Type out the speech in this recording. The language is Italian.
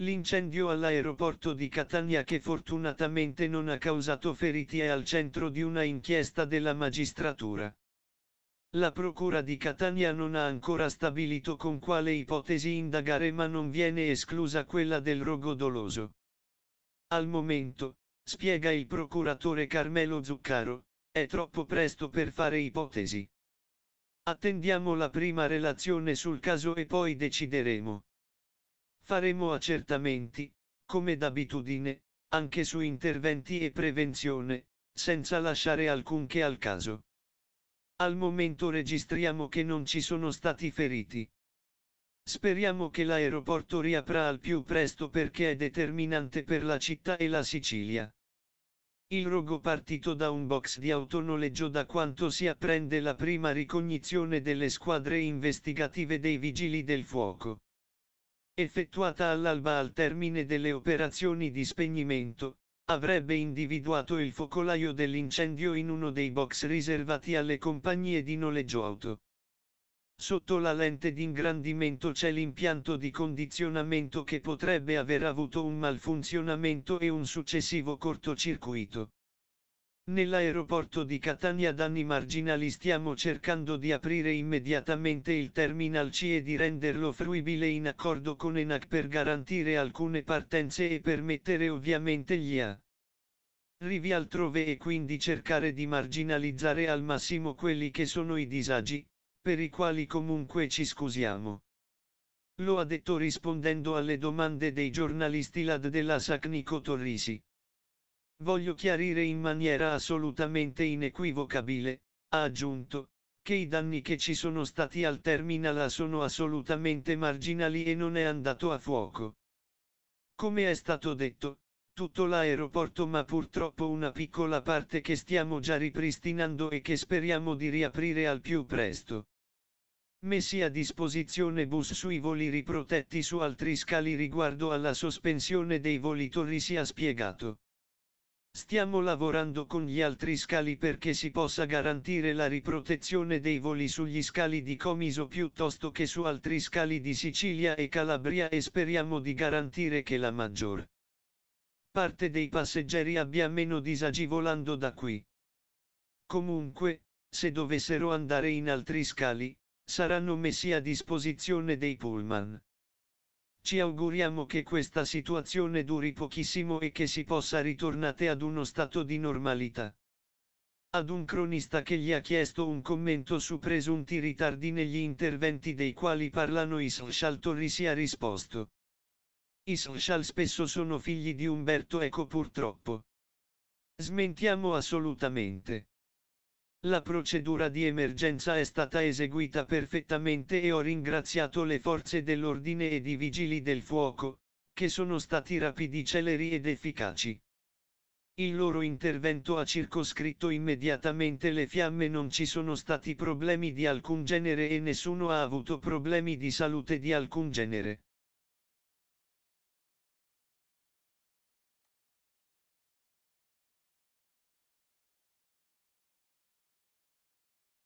L'incendio all'aeroporto di Catania che fortunatamente non ha causato feriti è al centro di una inchiesta della magistratura. La Procura di Catania non ha ancora stabilito con quale ipotesi indagare ma non viene esclusa quella del rogo doloso. Al momento, spiega il procuratore Carmelo Zuccaro, è troppo presto per fare ipotesi. Attendiamo la prima relazione sul caso e poi decideremo faremo accertamenti, come d'abitudine, anche su interventi e prevenzione, senza lasciare alcunché al caso. Al momento registriamo che non ci sono stati feriti. Speriamo che l'aeroporto riaprà al più presto perché è determinante per la città e la Sicilia. Il rogo partito da un box di autonoleggio da quanto si apprende la prima ricognizione delle squadre investigative dei vigili del fuoco effettuata all'alba al termine delle operazioni di spegnimento, avrebbe individuato il focolaio dell'incendio in uno dei box riservati alle compagnie di noleggio auto. Sotto la lente d'ingrandimento c'è l'impianto di condizionamento che potrebbe aver avuto un malfunzionamento e un successivo cortocircuito. Nell'aeroporto di Catania danni marginali stiamo cercando di aprire immediatamente il terminal C e di renderlo fruibile in accordo con ENAC per garantire alcune partenze e permettere ovviamente gli A. Rivi altrove e quindi cercare di marginalizzare al massimo quelli che sono i disagi, per i quali comunque ci scusiamo. Lo ha detto rispondendo alle domande dei giornalisti LAD della SAC Nico Torrisi. Voglio chiarire in maniera assolutamente inequivocabile, ha aggiunto, che i danni che ci sono stati al terminal sono assolutamente marginali e non è andato a fuoco. Come è stato detto, tutto l'aeroporto ma purtroppo una piccola parte che stiamo già ripristinando e che speriamo di riaprire al più presto. Messi a disposizione bus sui voli riprotetti su altri scali riguardo alla sospensione dei voli torri si è spiegato. Stiamo lavorando con gli altri scali perché si possa garantire la riprotezione dei voli sugli scali di Comiso piuttosto che su altri scali di Sicilia e Calabria e speriamo di garantire che la maggior parte dei passeggeri abbia meno disagi volando da qui. Comunque, se dovessero andare in altri scali, saranno messi a disposizione dei pullman. Ci auguriamo che questa situazione duri pochissimo e che si possa ritornare ad uno stato di normalità. Ad un cronista che gli ha chiesto un commento su presunti ritardi negli interventi dei quali parlano i social Torri si ha risposto. I social spesso sono figli di Umberto Eco purtroppo. Smentiamo assolutamente. La procedura di emergenza è stata eseguita perfettamente e ho ringraziato le forze dell'ordine e i vigili del fuoco, che sono stati rapidi celeri ed efficaci. Il loro intervento ha circoscritto immediatamente le fiamme, non ci sono stati problemi di alcun genere e nessuno ha avuto problemi di salute di alcun genere.